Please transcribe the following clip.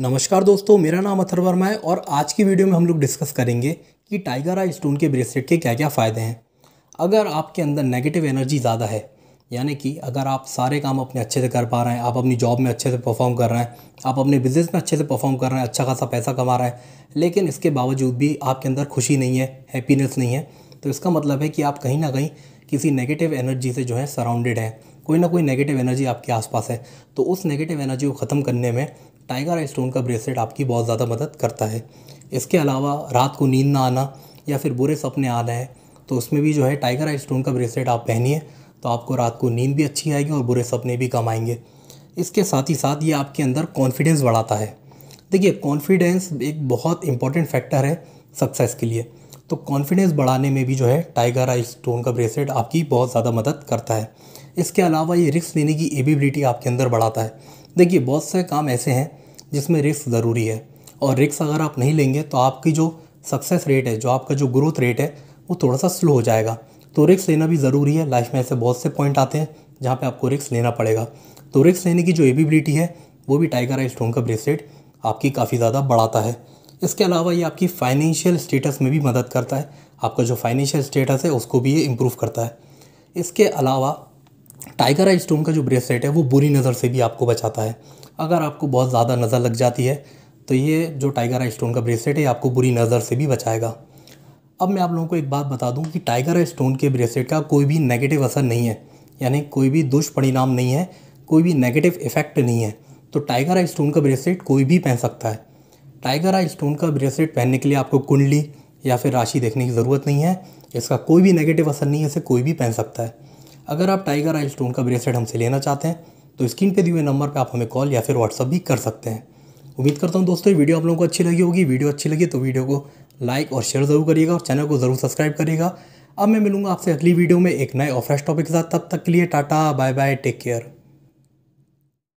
नमस्कार दोस्तों मेरा नाम अथर वर्मा है और आज की वीडियो में हम लोग डिस्कस करेंगे कि टाइगर आई स्टोन के ब्रेसलेट के क्या क्या फ़ायदे हैं अगर आपके अंदर नेगेटिव एनर्जी ज़्यादा है यानी कि अगर आप सारे काम अपने अच्छे से कर पा रहे हैं आप अपनी जॉब में अच्छे से परफॉर्म कर रहे हैं आप अपने बिज़नेस में अच्छे से परफॉर्म कर रहे हैं अच्छा खासा पैसा कमा रहे हैं लेकिन इसके बावजूद भी आपके अंदर खुशी नहीं है हैप्पीनेस नहीं है तो इसका मतलब है कि आप कहीं ना कहीं किसी नेगेटिव एनर्जी से जो है सराउंडेड हैं कोई ना कोई नेगेटिव एनर्जी आपके आसपास है तो उस नेगेटिव एनर्जी को ख़त्म करने में टाइगर आई स्टोन का ब्रेसलेट आपकी बहुत ज़्यादा मदद करता है इसके अलावा रात को नींद ना आना या फिर बुरे सपने आना है तो उसमें भी जो है टाइगर आई स्टोन का ब्रेसलेट आप पहनिए तो आपको रात को नींद भी अच्छी आएगी और बुरे सपने भी कम आएंगे इसके साथ ही साथ ये आपके अंदर कॉन्फिडेंस बढ़ाता है देखिए कॉन्फिडेंस एक बहुत इंपॉर्टेंट फैक्टर है सक्सेस के लिए तो कॉन्फिडेंस बढ़ाने में भी जो है टाइगर आई स्टोन का ब्रेसलेट आपकी बहुत ज़्यादा मदद करता है इसके अलावा ये रिस्क लेने की एबिलिटी आपके अंदर बढ़ाता है देखिए बहुत से काम ऐसे हैं जिसमें रिस्क ज़रूरी है और रिस्क अगर आप नहीं लेंगे तो आपकी जो सक्सेस रेट है जो आपका जो ग्रोथ रेट है वो थोड़ा सा स्लो हो जाएगा तो रिक्स लेना भी ज़रूरी है लाइफ में ऐसे बहुत से पॉइंट आते हैं जहाँ पे आपको रिक्स लेना पड़ेगा तो रिक्स लेने की जो एबिलिटी है वो भी टाइगर आई स्टोन का ब्रेसलेट आपकी काफ़ी ज़्यादा बढ़ाता है इसके अलावा ये आपकी फाइनेंशियल स्टेटस में भी मदद करता है आपका जो फाइनेंशियल स्टेटस है उसको भी ये इम्प्रूव करता है इसके अलावा टाइगर आई स्टोन का जो ब्रेसलेट है वो बुरी नज़र से भी आपको बचाता है अगर आपको बहुत ज़्यादा नज़र लग जाती है तो ये जो टाइगर आई स्टोन का ब्रेसलेट है आपको बुरी नज़र से भी बचाएगा अब मैं आप लोगों को एक बात बता दूं कि टाइगर आई स्टोन के ब्रेसलेट का कोई भी नेगेटिव असर नहीं है यानी कोई भी दुष्परिणाम नहीं है कोई भी नेगेटिव इफेक्ट नहीं है तो टाइगर आई स्टोन का ब्रेसलेट कोई भी पहन सकता है टाइगर आई स्टोन का ब्रेसलेट पहनने के लिए आपको कुंडली या फिर राशि देखने की ज़रूरत नहीं है इसका कोई भी नेगेटिव असर नहीं है इसे कोई भी पहन सकता है अगर आप टाइगर आइल स्टोन का ब्रेसलेट हमसे लेना चाहते हैं तो स्क्रीन पे दिए हुए नंबर पे आप हमें कॉल या फिर व्हाट्सअप भी कर सकते हैं उम्मीद करता हूँ दोस्तों ये वीडियो आप लोगों को अच्छी लगी होगी वीडियो अच्छी लगी तो वीडियो को लाइक और शेयर ज़रूर करिएगा और चैनल को ज़रूर सब्सक्राइब करिएगा अब मैं मिलूंगा आपसे अगली वीडियो में एक नए और फ्रेश टॉपिक के साथ तब तक के लिए tata bye bye take care